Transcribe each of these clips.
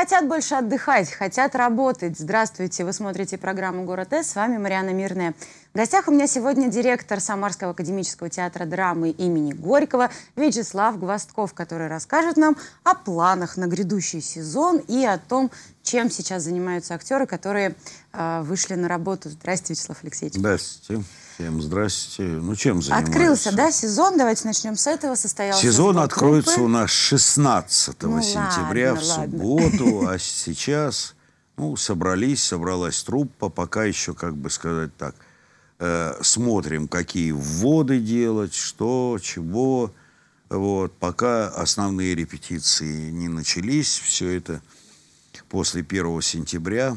хотят больше отдыхать, хотят работать. Здравствуйте, вы смотрите программу «Город С», с вами Мариана Мирная. В гостях у меня сегодня директор Самарского академического театра драмы имени Горького Вячеслав Гвостков, который расскажет нам о планах на грядущий сезон и о том, чем сейчас занимаются актеры, которые э, вышли на работу. Здравствуйте, Вячеслав Алексеевич. Здравствуйте. Всем здрасте. Ну, чем занимаются? Открылся, да, сезон? Давайте начнем с этого. Состоялся сезон откроется группы. у нас 16 ну, сентября, ладно, в субботу. А сейчас, ну, собрались, собралась труппа. Пока еще, как бы сказать так, э, смотрим, какие вводы делать, что, чего. Вот, пока основные репетиции не начались, все это после 1 сентября.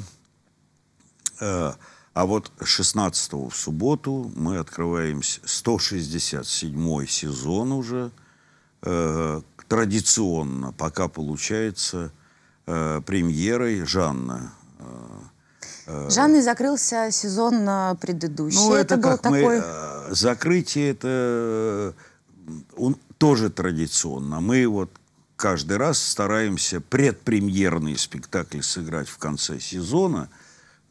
Э, а вот 16 в субботу мы открываем 167 сезон уже. Э, традиционно пока получается э, премьерой Жанна. Э, э Жанной закрылся сезон на э, предыдущий. Ну, это, это как такой... Э, закрытие это он тоже традиционно. Мы вот каждый раз стараемся предпремьерный спектакль сыграть в конце сезона –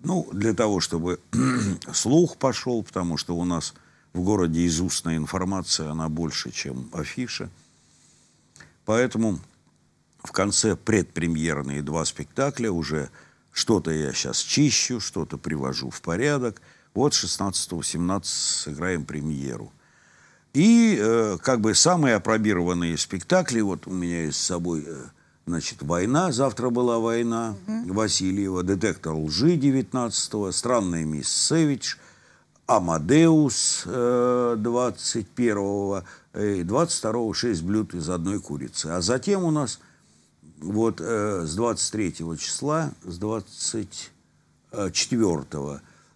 ну, для того, чтобы слух пошел, потому что у нас в городе из устная информация, она больше, чем афиша. Поэтому в конце предпремьерные два спектакля уже что-то я сейчас чищу, что-то привожу в порядок. Вот 16-17 сыграем премьеру. И э, как бы самые опробированные спектакли, вот у меня есть с собой э, Значит, война, завтра была война, угу. Васильева, детектор лжи 19-го, странный мисс Севич, Амадеус э, 21-го, э, и 22-го 6 блюд из одной курицы. А затем у нас вот э, с 23 числа, с 24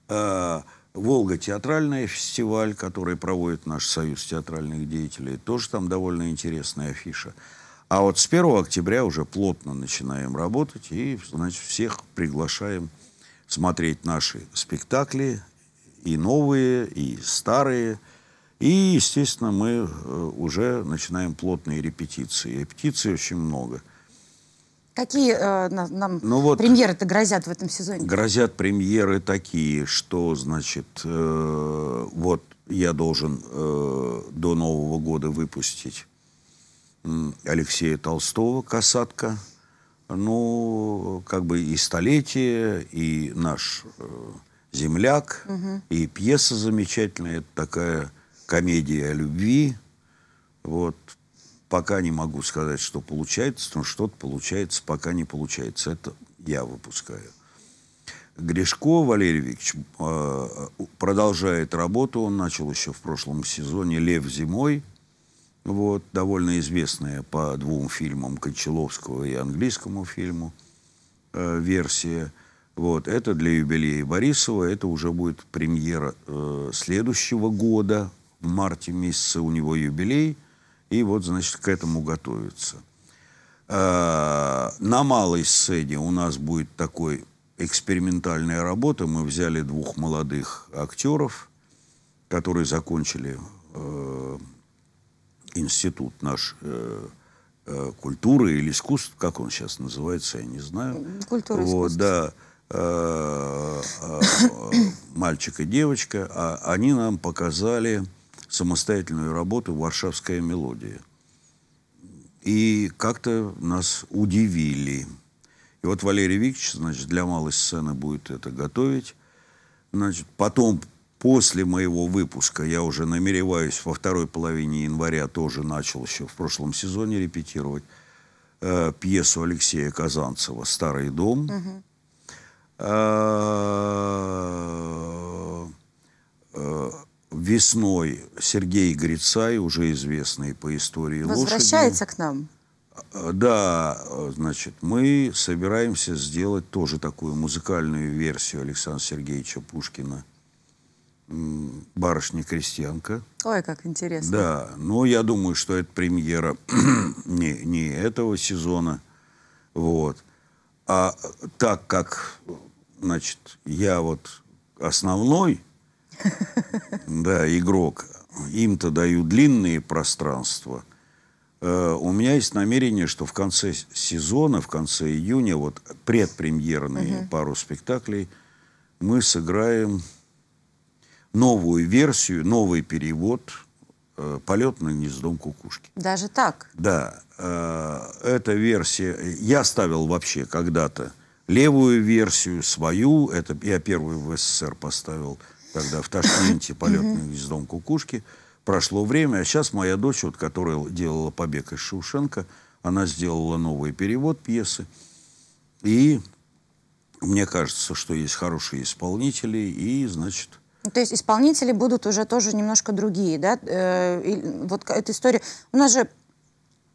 э, Волга театральный фестиваль, который проводит наш Союз театральных деятелей, тоже там довольно интересная афиша. А вот с 1 октября уже плотно начинаем работать и, значит, всех приглашаем смотреть наши спектакли, и новые, и старые. И, естественно, мы э, уже начинаем плотные репетиции. Репетиций очень много. Какие э, нам ну вот, премьеры-то грозят в этом сезоне? Грозят премьеры такие, что, значит, э, вот я должен э, до Нового года выпустить Алексея Толстого «Касатка». Ну, как бы и «Столетие», и наш э, «Земляк», угу. и пьеса замечательная. Это такая комедия о любви. Вот. Пока не могу сказать, что получается, но что-то получается, пока не получается. Это я выпускаю. Гришко Валерий Викторович э, э, продолжает работу. Он начал еще в прошлом сезоне «Лев зимой» вот, довольно известная по двум фильмам Кончаловского и английскому фильму э, версия. Вот, это для юбилея Борисова, это уже будет премьера э, следующего года, в марте месяце у него юбилей, и вот, значит, к этому готовится. Э, на малой сцене у нас будет такой экспериментальная работа. Мы взяли двух молодых актеров, которые закончили э, институт наш э, э, культуры или искусств, как он сейчас называется, я не знаю. Культура вот, искусств. Да, э, мальчик и девочка, а, они нам показали самостоятельную работу «Варшавская мелодия». И как-то нас удивили. И вот Валерий Викторович, значит, для малой сцены будет это готовить. Значит, потом после моего выпуска, я уже намереваюсь во второй половине января, тоже начал еще в прошлом сезоне репетировать, э, пьесу Алексея Казанцева «Старый дом». Э, э, весной Сергей Грицай, уже известный по истории Возвращается лошади. к нам. Э, да, значит, мы собираемся сделать тоже такую музыкальную версию Александра Сергеевича Пушкина – барышня-крестьянка. Ой, как интересно. Да, но я думаю, что это премьера не, не этого сезона. Вот. А так как, значит, я вот основной, да, игрок, им-то даю длинные пространства. Э, у меня есть намерение, что в конце сезона, в конце июня, вот предпремьерные пару спектаклей, мы сыграем новую версию, новый перевод э, «Полет на гнездом кукушки». Даже так? Да. Э, эта версия... Я ставил вообще когда-то левую версию, свою. Это я первую в СССР поставил тогда в Ташкенте «Полет на гнездом кукушки». Прошло время, а сейчас моя дочь, вот, которая делала «Побег из Шушенко», она сделала новый перевод пьесы. И мне кажется, что есть хорошие исполнители, и, значит, ну, то есть исполнители будут уже тоже немножко другие, да? Э, и вот эта история... У нас же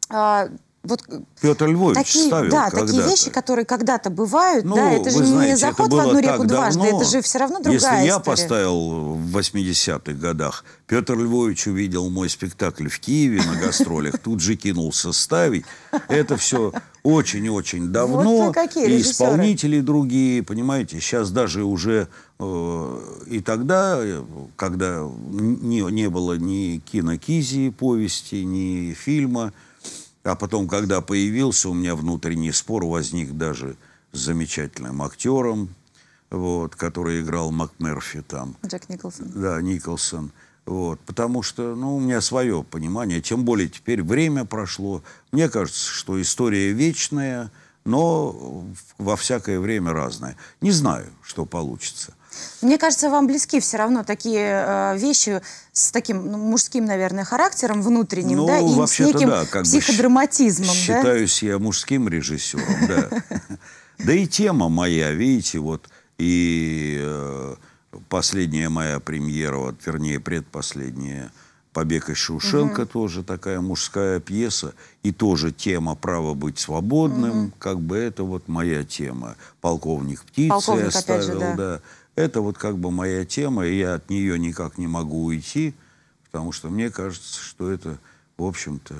а, вот Петр Львович такие, ставил Да, такие вещи, которые когда-то бывают, ну, да, это же знаете, не заход в одну реку дважды, давно, это же все равно другая Если история. я поставил в 80-х годах, Петр Львович увидел мой спектакль в Киеве на гастролях, тут же кинулся ставить, это все очень-очень давно. Вот какие и исполнители другие, понимаете, сейчас даже уже э, и тогда, э, когда не, не было ни кинокизии повести, ни фильма, а потом, когда появился, у меня внутренний спор возник даже с замечательным актером, вот, который играл МакМерфи там. Джек Николсон. Да, Николсон. Вот, потому что, ну, у меня свое понимание, тем более теперь время прошло. Мне кажется, что история вечная, но во всякое время разная. Не знаю, что получится. Мне кажется, вам близки все равно такие э, вещи с таким ну, мужским, наверное, характером внутренним, ну, да, и с неким да, как психодраматизмом. Бы, да? Считаюсь я мужским режиссером, да. Да и тема моя, видите, вот и э, последняя моя премьера, вот, вернее, предпоследняя, «Побег из Шушенко» угу. тоже такая мужская пьеса, и тоже тема «Право быть свободным», угу. как бы это вот моя тема. «Полковник птицы» Полковник, оставил, же, да. да. Это вот как бы моя тема, и я от нее никак не могу уйти, потому что мне кажется, что это, в общем-то,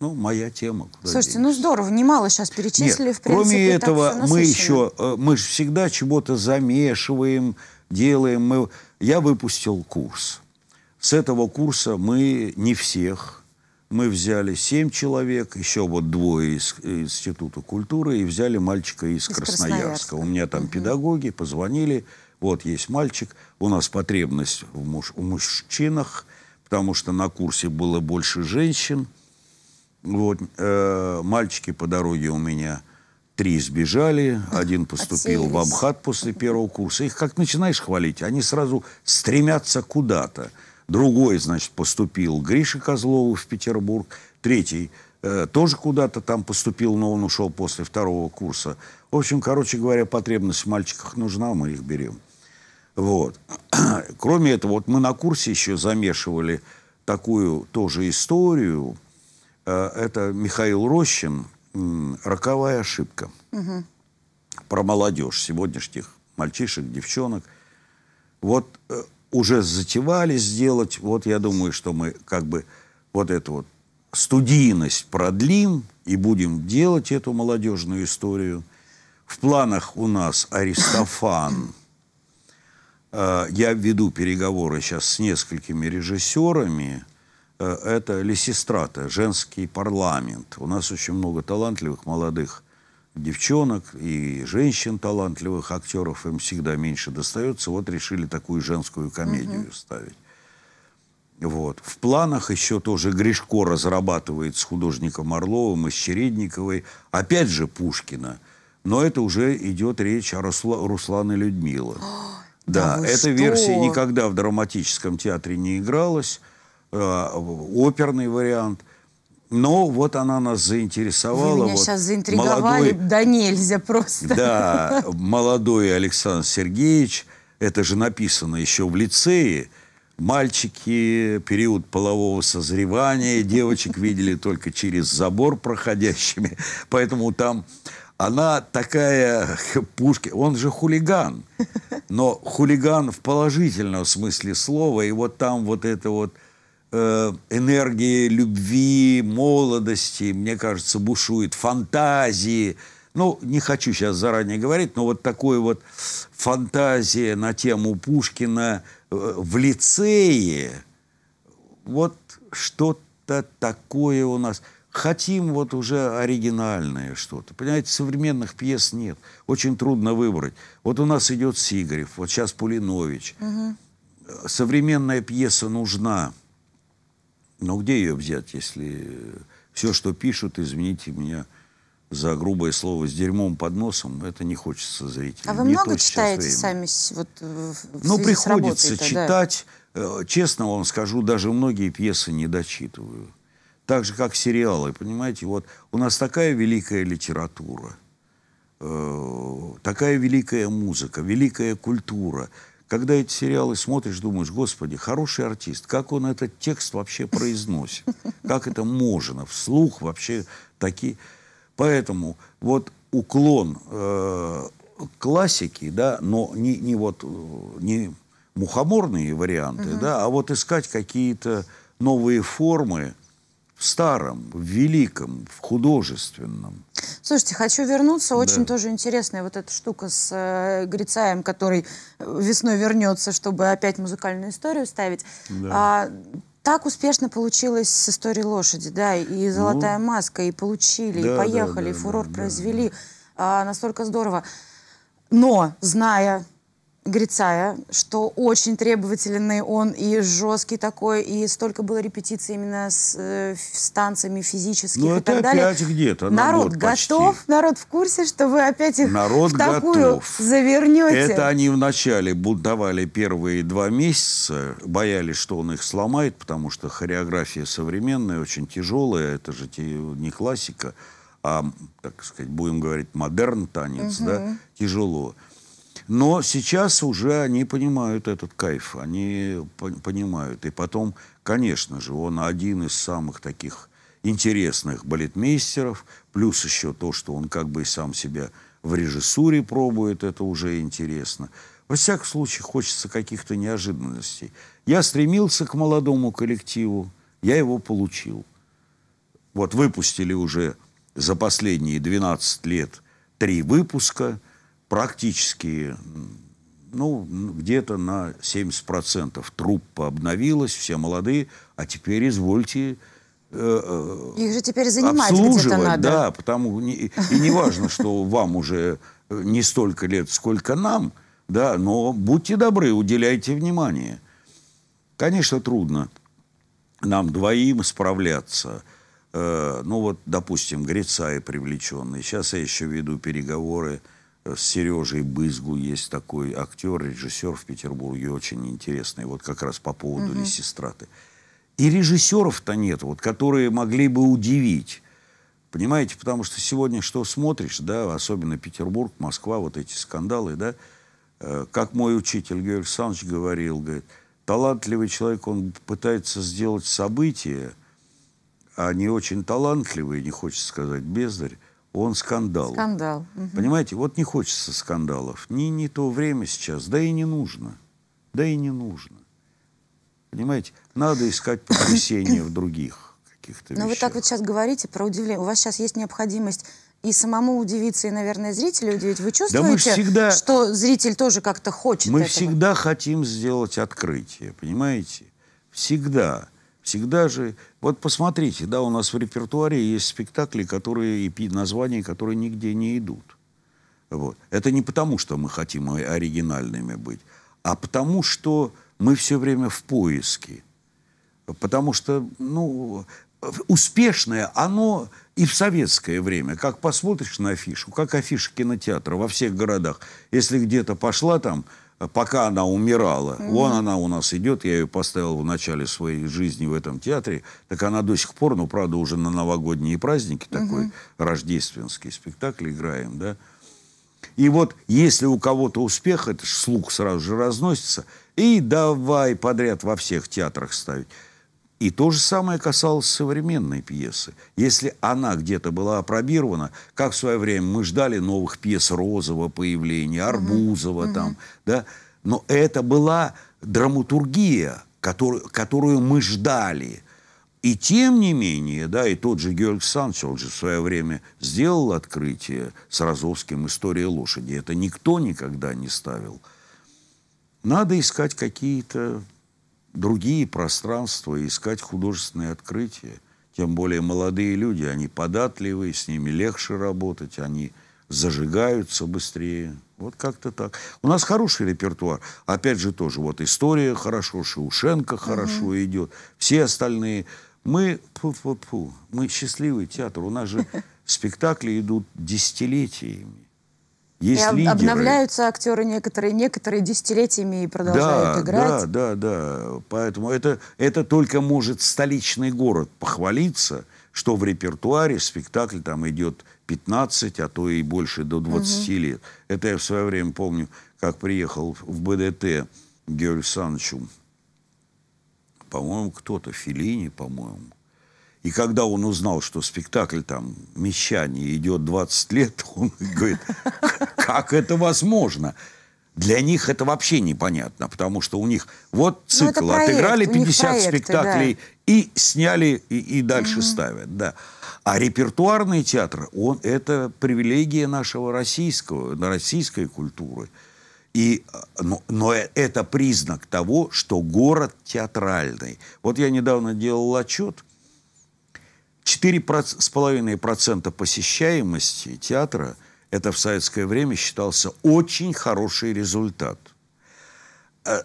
ну, моя тема. Куда Слушайте, денешься. ну здорово, немало сейчас перечислили, Нет, в принципе. Кроме этого, мы еще, э, мы же всегда чего-то замешиваем, делаем. Мы, я выпустил курс. С этого курса мы не всех, мы взяли семь человек, еще вот двое из Института культуры, и взяли мальчика из, из Красноярска. Красноярска. У меня там угу. педагоги позвонили, вот есть мальчик, у нас потребность в, муж, в мужчинах, потому что на курсе было больше женщин, вот, э, мальчики по дороге у меня три сбежали, один поступил Отсеялись. в Амхат после первого курса. Их как начинаешь хвалить, они сразу стремятся куда-то. Другой, значит, поступил Гриша Козлову в Петербург. Третий э, тоже куда-то там поступил, но он ушел после второго курса. В общем, короче говоря, потребность в мальчиках нужна, мы их берем. Вот. Кроме этого, вот мы на курсе еще замешивали такую тоже историю – Э, это Михаил Рощин «Роковая ошибка». Угу. Про молодежь сегодняшних мальчишек, девчонок. Вот э, уже затевались сделать, вот я думаю, что мы как бы вот эту вот студийность продлим и будем делать эту молодежную историю. В планах у нас Аристофан. Э, я веду переговоры сейчас с несколькими режиссерами – Э, это лесистрата, женский парламент. У нас очень много талантливых молодых девчонок и женщин талантливых актеров, им всегда меньше достается. Вот решили такую женскую комедию угу. ставить. Вот. В планах еще тоже Гришко разрабатывает с художником Орловым и с Чередниковой. Опять же Пушкина. Но это уже идет речь о Русла... Руслане Людмила. О, да, да эта что? версия никогда в драматическом театре не игралась. Э, оперный вариант. Но вот она нас заинтересовала. Вы меня вот сейчас заинтриговали, молодой, да нельзя просто. Да, молодой Александр Сергеевич, это же написано еще в лицее, мальчики, период полового созревания, девочек видели только через забор проходящими, поэтому там она такая пушки, он же хулиган, но хулиган в положительном смысле слова, и вот там вот это вот Э, энергии любви, молодости, мне кажется, бушует, фантазии. Ну, не хочу сейчас заранее говорить, но вот такой вот фантазия на тему Пушкина э, в лицее, вот что-то такое у нас. Хотим вот уже оригинальное что-то. Понимаете, современных пьес нет. Очень трудно выбрать. Вот у нас идет Сигарев, вот сейчас Пулинович. Угу. Современная пьеса нужна. Но ну, где ее взять, если все, что пишут, извините меня за грубое слово, с дерьмом под носом, это не хочется зрителям. А вы не много читаете время. сами? Вот, э, в ну, приходится работой читать. Да. Э, честно вам скажу, даже многие пьесы не дочитываю. Так же, как сериалы, понимаете? Вот у нас такая великая литература, э, такая великая музыка, великая культура – когда эти сериалы смотришь, думаешь, господи, хороший артист, как он этот текст вообще произносит? Как это можно? Вслух вообще такие... Поэтому вот уклон э, классики, да, но не, не вот э, не мухоморные варианты, угу. да, а вот искать какие-то новые формы, в старом, в великом, в художественном. Слушайте, хочу вернуться. Очень да. тоже интересная вот эта штука с э, Грицаем, который э, весной вернется, чтобы опять музыкальную историю ставить. Да. А, так успешно получилось с историей лошади, да, и ну. «Золотая ну, маска», и получили, да, и поехали, да, да, и фурор да, произвели. Да. А, настолько здорово. Но, зная Грицая, что очень требовательный он и жесткий такой, и столько было репетиций именно с, э, с танцами физических ну, и так далее. опять где-то. Народ готов, почти. народ в курсе, что вы опять их народ в такую готов. завернете. Это они вначале давали первые два месяца, боялись, что он их сломает, потому что хореография современная, очень тяжелая, это же не классика, а, так сказать, будем говорить, модерн танец, угу. да, тяжело. Но сейчас уже они понимают этот кайф, они понимают. И потом, конечно же, он один из самых таких интересных балетмейстеров, плюс еще то, что он как бы и сам себя в режиссуре пробует, это уже интересно. Во всяком случае, хочется каких-то неожиданностей. Я стремился к молодому коллективу, я его получил. Вот выпустили уже за последние 12 лет три выпуска – практически ну, где-то на 70% труппа обновилась, все молодые, а теперь извольте э, э их же теперь занимать где-то надо. Да, потому не, и не важно, что вам уже не столько лет, сколько нам, да, но будьте добры, уделяйте внимание. Конечно, трудно нам двоим справляться. Э, ну вот, допустим, Грицай привлеченный. Сейчас я еще веду переговоры э, с Сережей Бызгу есть такой актер, режиссер в Петербурге, очень интересный, вот как раз по поводу угу. «Лесистраты». И режиссеров-то нет, вот, которые могли бы удивить. Понимаете, потому что сегодня что смотришь, да, особенно Петербург, Москва, вот эти скандалы, да, э, как мой учитель Георгий Александрович говорил, говорит, талантливый человек, он пытается сделать события, а не очень талантливый, не хочется сказать бездарь, он скандал. Скандал. Угу. Понимаете, вот не хочется скандалов. Не, не то время сейчас, да и не нужно. Да и не нужно. Понимаете, надо искать потрясения в других каких-то вещах. Но вы так вот сейчас говорите про удивление. У вас сейчас есть необходимость и самому удивиться, и, наверное, зрителю удивить. Вы чувствуете, да мы всегда... что зритель тоже как-то хочет Мы этого? всегда хотим сделать открытие, понимаете? Всегда. Всегда же... Вот посмотрите, да, у нас в репертуаре есть спектакли, которые, и названия, которые нигде не идут. Вот. Это не потому, что мы хотим оригинальными быть, а потому, что мы все время в поиске. Потому что, ну, успешное, оно и в советское время, как посмотришь на афишу, как афиша кинотеатра во всех городах, если где-то пошла там пока она умирала. Угу. Вон она у нас идет, я ее поставил в начале своей жизни в этом театре. Так она до сих пор, ну, правда, уже на новогодние праздники угу. такой рождественский спектакль играем, да. И вот если у кого-то успех, это слух сразу же разносится, и давай подряд во всех театрах ставить. И то же самое касалось современной пьесы. Если она где-то была апробирована, как в свое время мы ждали новых пьес Розова появления, Арбузова mm-hmm. там, да, но это была драматургия, которую, которую мы ждали. И тем не менее, да, и тот же Георг Санч, он же в свое время сделал открытие с Розовским «История лошади». Это никто никогда не ставил. Надо искать какие-то другие пространства и искать художественные открытия. Тем более молодые люди, они податливые, с ними легче работать, они зажигаются быстрее. Вот как-то так. У нас хороший репертуар. Опять же тоже, вот история хорошо, Шаушенко хорошо угу. идет, все остальные. Мы, пу -пу -пу, мы счастливый театр. У нас же спектакли идут десятилетиями. Есть и лидеры. обновляются актеры некоторые, некоторые десятилетиями и продолжают да, играть. Да, да, да. Поэтому это, это только может столичный город похвалиться, что в репертуаре спектакль там идет 15, а то и больше, до 20 угу. лет. Это я в свое время помню, как приехал в БДТ Георгию Александровичу, по-моему, кто-то, Филини, по-моему, и когда он узнал, что спектакль там «Мещане» идет 20 лет, он говорит, как это возможно? Для них это вообще непонятно, потому что у них вот ну, цикл, проект, отыграли 50 проекты, спектаклей да. и сняли, и, и дальше угу. ставят, да. А репертуарный театр, он это привилегия нашего российского, российской культуры. И, э, но, но э, это признак того, что город театральный. Вот я недавно делал отчет, 4,5% посещаемости театра – это в советское время считался очень хороший результат.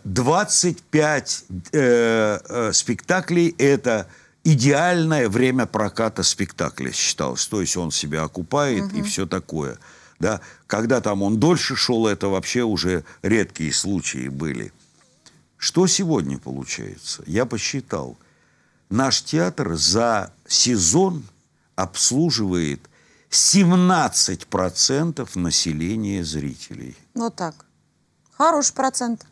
25 э, э, э, спектаклей – это идеальное время проката спектакля считалось. То есть он себя окупает угу. и все такое. Да? Когда там он дольше шел, это вообще уже редкие случаи были. Что сегодня получается? Я посчитал. Наш театр за сезон обслуживает 17% населения зрителей. Вот ну так. Хороший процент.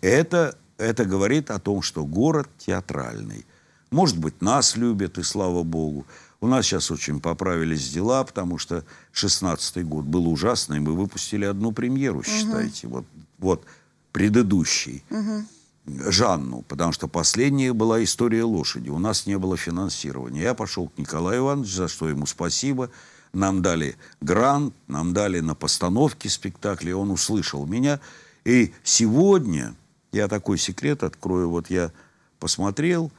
Это, это говорит о том, что город театральный. Может быть, нас любят, и слава богу. У нас сейчас очень поправились дела, потому что 16-й год был ужасный. Мы выпустили одну премьеру, считайте, угу. вот, вот предыдущий. Угу. Жанну, потому что последняя была история лошади. У нас не было финансирования. Я пошел к Николаю Ивановичу, за что ему спасибо. Нам дали грант, нам дали на постановке спектакля. Он услышал меня. И сегодня, я такой секрет открою, вот я посмотрел,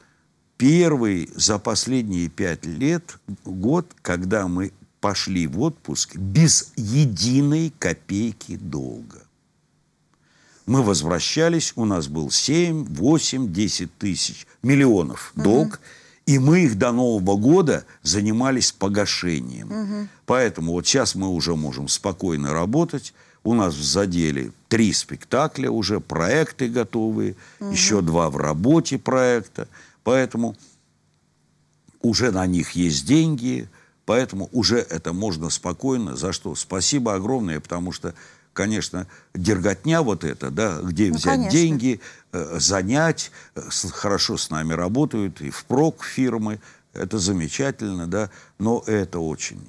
первый за последние пять лет, год, когда мы пошли в отпуск без единой копейки долга мы возвращались, у нас был 7, 8, 10 тысяч, миллионов долг. Угу. И мы их до Нового года занимались погашением. Угу. Поэтому вот сейчас мы уже можем спокойно работать. У нас в заделе три спектакля уже, проекты готовые, угу. еще два в работе проекта. Поэтому уже на них есть деньги, поэтому уже это можно спокойно, за что спасибо огромное, потому что конечно, дерготня вот эта, да, где ну, взять конечно. деньги, э, занять, э, хорошо с нами работают и впрок фирмы, это замечательно, да, но это очень.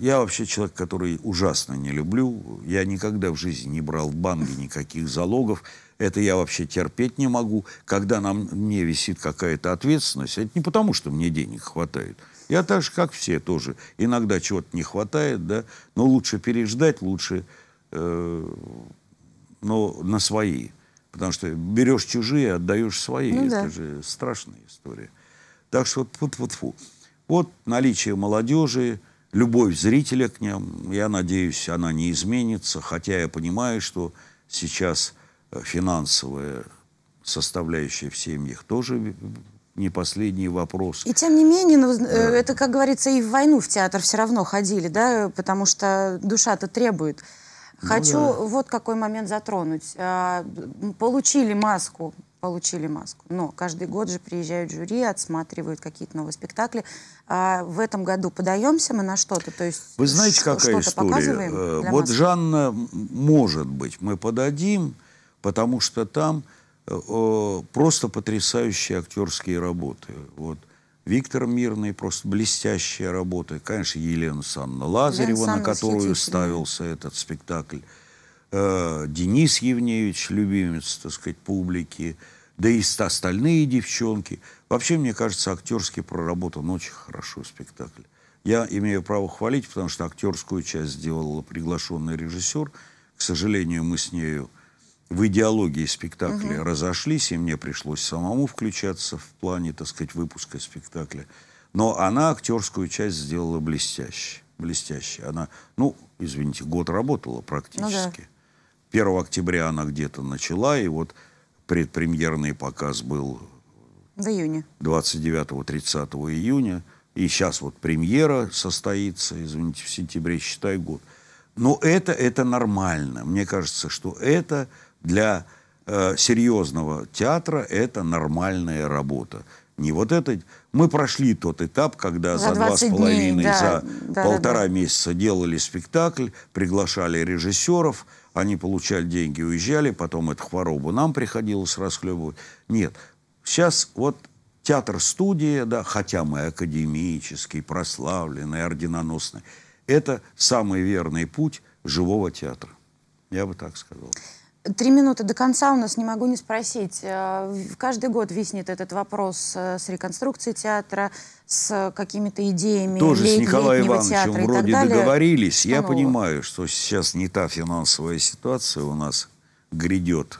Я вообще человек, который ужасно не люблю, я никогда в жизни не брал в банке никаких залогов, это я вообще терпеть не могу. Когда на мне висит какая-то ответственность, это не потому, что мне денег хватает, я так же, как все тоже, иногда чего-то не хватает, да, но лучше переждать, лучше э, ну, на свои. Потому что берешь чужие, отдаешь свои. Ну, это да. же страшная история. Так что вот, вот, фу. Вот наличие молодежи, любовь зрителя к ним, я надеюсь, она не изменится, хотя я понимаю, что сейчас э, финансовая составляющая в семьях тоже не последний вопрос. И тем не менее, ну, э, да. это, как говорится, и в войну в театр все равно ходили, да, потому что душа-то требует. Ну, Хочу да. вот какой момент затронуть. А, получили маску, получили маску. Но каждый год же приезжают жюри, отсматривают какие-то новые спектакли. А в этом году подаемся мы на что-то? То есть Вы знаете, какая история? Э, вот Москвы? Жанна, может быть, мы подадим, потому что там э, просто потрясающие актерские работы. Вот. Виктор Мирный, просто блестящая работа. Конечно, Елена Санна Лазарева, на которую ставился этот спектакль. Э, Денис Евнеевич, любимец, так сказать, публики. Да и остальные девчонки. Вообще, мне кажется, актерский проработан очень хорошо спектакль. Я имею право хвалить, потому что актерскую часть сделал приглашенный режиссер. К сожалению, мы с нею в идеологии спектакля угу. разошлись, и мне пришлось самому включаться в плане, так сказать, выпуска спектакля. Но она актерскую часть сделала блестяще. Блестяще. Она, ну, извините, год работала практически. Ну, да. 1 октября она где-то начала, и вот предпремьерный показ был... В июне. 29-30 июня. И сейчас вот премьера состоится, извините, в сентябре, считай год. Но это, это нормально. Мне кажется, что это для э, серьезного театра это нормальная работа. Не вот этот. Мы прошли тот этап, когда за, за два с половиной, дней, да, за да, полтора да. месяца делали спектакль, приглашали режиссеров, они получали деньги, уезжали, потом эту хворобу нам приходилось расхлебывать. Нет, сейчас вот театр-студия, да, хотя мы академический, прославленный, орденоносный, это самый верный путь живого театра. Я бы так сказал. Три минуты до конца у нас, не могу не спросить. Э, каждый год виснет этот вопрос э, с реконструкцией театра, с какими-то идеями Тоже лет, с Николаем Ивановичем вроде договорились. Что Я нового? Ну понимаю, что сейчас не та финансовая ситуация у нас грядет.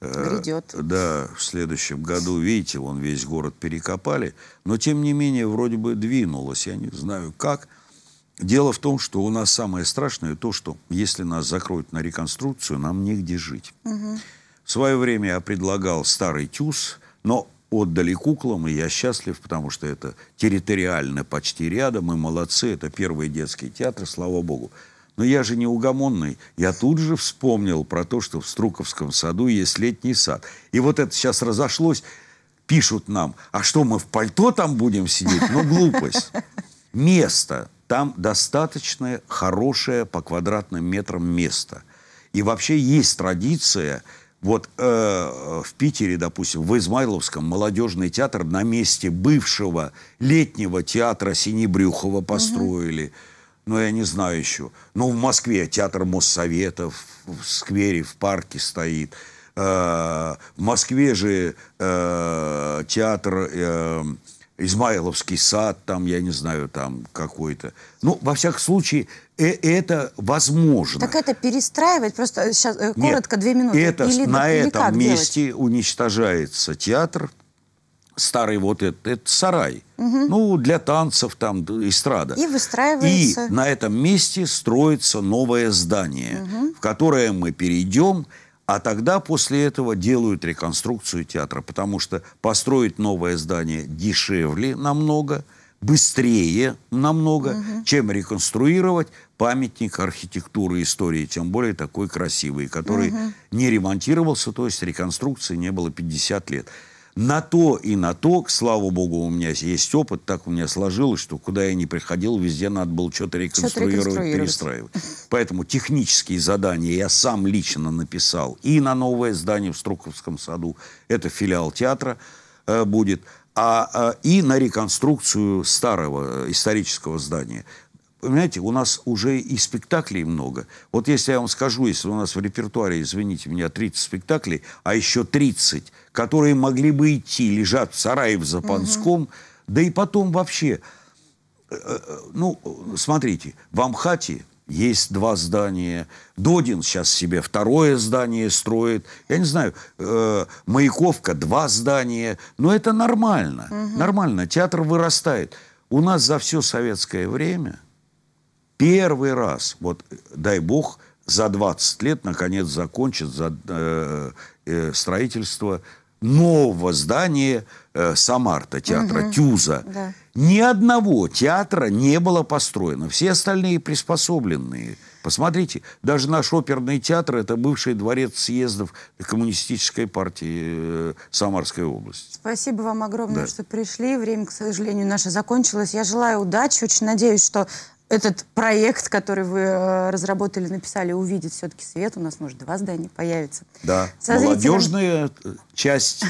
Э, грядет. Да, в следующем году, видите, он весь город перекопали. Но, тем не менее, вроде бы двинулось. Я не знаю, как. Дело в том, что у нас самое страшное то, что если нас закроют на реконструкцию, нам негде жить. Угу. В свое время я предлагал старый тюз, но отдали куклам, и я счастлив, потому что это территориально почти рядом, и молодцы, это первые детские театры, слава богу. Но я же неугомонный. Я тут же вспомнил про то, что в Струковском саду есть летний сад. И вот это сейчас разошлось. Пишут нам, а что мы в пальто там будем сидеть? Ну, глупость. Место там достаточно хорошее по квадратным метрам место. И вообще есть традиция, вот э, в Питере, допустим, в Измайловском молодежный театр на месте бывшего летнего театра Синебрюхова построили. Угу. Ну, я не знаю еще. Ну, в Москве театр Моссоветов в сквере, в парке стоит. Э, в Москве же э, театр... Э, Измайловский сад, там, я не знаю, там какой-то. Ну, во всяком случае, э это возможно. Так это перестраивать, просто сейчас э, коротко, э, Нет, две минуты. Это, или, на или этом месте делать? уничтожается театр, старый вот этот, этот сарай. Угу. Ну, для танцев там эстрада. И выстраивается... И на этом месте строится новое здание, угу. в которое мы перейдем, а тогда после этого делают реконструкцию театра, потому что построить новое здание дешевле намного, быстрее намного, угу. чем реконструировать памятник архитектуры истории, тем более такой красивый, который угу. не ремонтировался, то есть реконструкции не было 50 лет. На то и на то, слава богу, у меня есть опыт, так у меня сложилось, что куда я ни приходил, везде надо было что-то реконструировать, что перестраивать. Поэтому технические задания я сам лично написал и на новое здание в Струковском саду, это филиал театра э, будет, а, э, и на реконструкцию старого исторического здания понимаете, у нас уже и спектаклей много. Вот если я вам скажу, если у нас в репертуаре, извините меня, 30 спектаклей, а еще 30, которые могли бы идти, лежат в сарае в Запанском, угу. да и потом вообще. Э, э, ну, смотрите, в Амхате есть два здания. Додин сейчас себе второе здание строит. Я не знаю, э, Маяковка два здания. Но это нормально. Угу. Нормально. Театр вырастает. У нас за все советское время – первый раз, вот дай бог, за 20 лет наконец закончит за, э, э, строительство нового здания э, Самарта, театра угу. Тюза. Да. Ни одного театра не было построено. Все остальные приспособленные. Посмотрите, даже наш оперный театр – это бывший дворец съездов Коммунистической партии э, Самарской области. Спасибо вам огромное, да. что пришли. Время, к сожалению, наше закончилось. Я желаю удачи. Очень надеюсь, что этот проект, который вы э, разработали, написали, увидит все-таки свет. У нас, может, два здания появятся. Да. Со Молодежная зрителем... Э, часть,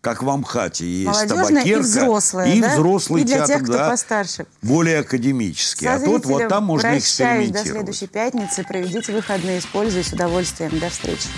как в Амхате, есть Молодежная табакерка. и взрослая, И да? взрослый и для театр, тех, кто да, постарше. более академический. Со а тут вот там можно экспериментировать. до следующей пятницы. Проведите выходные с с удовольствием. До встречи.